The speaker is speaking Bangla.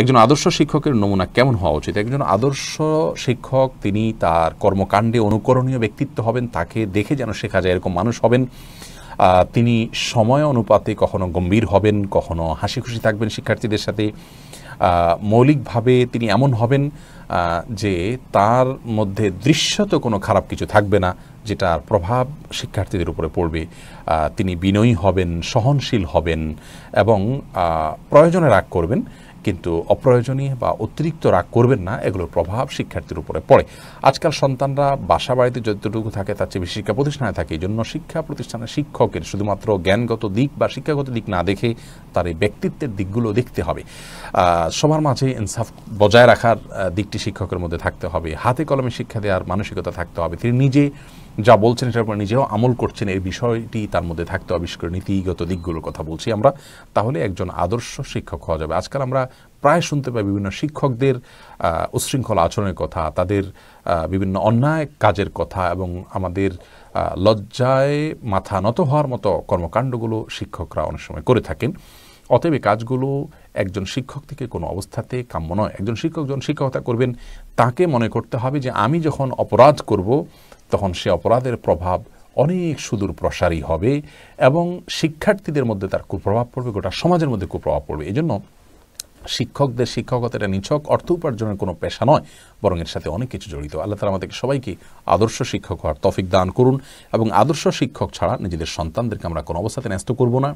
একজন আদর্শ শিক্ষকের নমুনা কেমন হওয়া উচিত একজন আদর্শ শিক্ষক তিনি তার কর্মকাণ্ডে অনুকরণীয় ব্যক্তিত্ব হবেন তাকে দেখে যেন শেখা যায় এরকম মানুষ হবেন তিনি সময় অনুপাতে কখনো গম্ভীর হবেন কখনো হাসি খুশি থাকবেন শিক্ষার্থীদের সাথে মৌলিকভাবে তিনি এমন হবেন যে তার মধ্যে দৃশ্যত কোনো খারাপ কিছু থাকবে না যেটার প্রভাব শিক্ষার্থীদের উপরে পড়বে তিনি বিনয়ী হবেন সহনশীল হবেন এবং প্রয়োজনে রাগ করবেন কিন্তু অপ্রয়োজনীয় বা অতিরিক্ত রাগ করবেন না এগুলোর প্রভাব শিক্ষার্থীর উপরে পড়ে আজকাল সন্তানরা বাসা বাড়িতে যতটুকু থাকে তার চেয়ে শিক্ষা প্রতিষ্ঠানে থাকে এই জন্য শিক্ষা প্রতিষ্ঠানের শিক্ষকের শুধুমাত্র জ্ঞানগত দিক বা শিক্ষাগত দিক না দেখে তার এই ব্যক্তিত্বের দিকগুলো দেখতে হবে সবার মাঝে ইনসাফ বজায় রাখার দিকটি শিক্ষকের মধ্যে থাকতে হবে হাতে কলমে শিক্ষা দেওয়ার মানসিকতা থাকতে হবে তিনি নিজে যা বলছেন এটা আপনারা নিজেও আমল করছেন এই বিষয়টি তার মধ্যে থাকতে আবিষ্কার নীতিগত দিকগুলোর কথা বলছি আমরা তাহলে একজন আদর্শ শিক্ষক হওয়া যাবে আজকাল আমরা প্রায় শুনতে পাই বিভিন্ন শিক্ষকদের উশৃঙ্খল আচরণের কথা তাদের বিভিন্ন অন্যায় কাজের কথা এবং আমাদের লজ্জায় মাথা নত হওয়ার মতো কর্মকাণ্ডগুলো শিক্ষকরা অনেক সময় করে থাকেন অতএব কাজগুলো একজন শিক্ষক থেকে কোনো অবস্থাতে কাম্য নয় একজন শিক্ষক যখন শিক্ষকতা করবেন তাকে মনে করতে হবে যে আমি যখন অপরাধ করব তখন সে অপরাধের প্রভাব অনেক সুদূর প্রসারী হবে এবং শিক্ষার্থীদের মধ্যে তার কুপ্রভাব পড়বে গোটা সমাজের মধ্যে কুপ্রভাব পড়বে এই জন্য শিক্ষকদের শিক্ষকতাটা নিছক অর্থ উপার্জনের কোনো পেশা নয় বরং এর সাথে অনেক কিছু জড়িত আল্লাহ তালা আমাদেরকে সবাইকে আদর্শ শিক্ষক হওয়ার তফিক দান করুন এবং আদর্শ শিক্ষক ছাড়া নিজেদের সন্তানদেরকে আমরা কোনো অবস্থাতে ন্যস্ত করব না